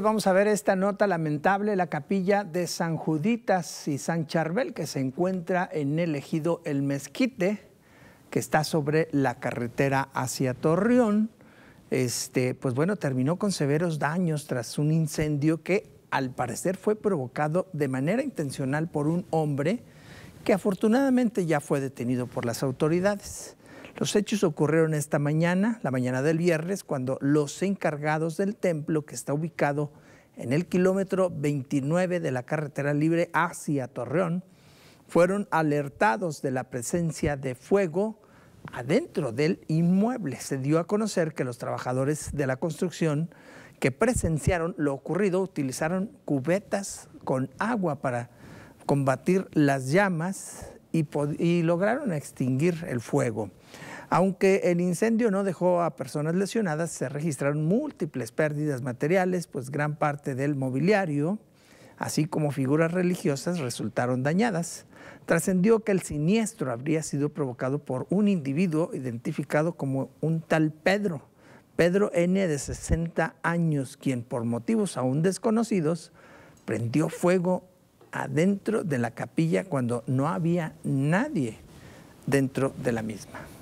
vamos a ver esta nota lamentable, la capilla de San Juditas y San Charbel, que se encuentra en el ejido El Mezquite, que está sobre la carretera hacia Torreón. Este, pues bueno, terminó con severos daños tras un incendio que al parecer fue provocado de manera intencional por un hombre que afortunadamente ya fue detenido por las autoridades. Los hechos ocurrieron esta mañana, la mañana del viernes, cuando los encargados del templo, que está ubicado en el kilómetro 29 de la carretera libre hacia Torreón, fueron alertados de la presencia de fuego adentro del inmueble. Se dio a conocer que los trabajadores de la construcción que presenciaron lo ocurrido utilizaron cubetas con agua para combatir las llamas y, lograron extinguir el fuego. Aunque el incendio no dejó a personas lesionadas, se registraron múltiples pérdidas materiales, pues gran parte del mobiliario, así como figuras religiosas, resultaron dañadas. Trascendió que el siniestro habría sido provocado por un individuo identificado como un tal Pedro, Pedro N. de 60 años, quien por motivos aún desconocidos prendió fuego adentro de la capilla cuando no había nadie dentro de la misma.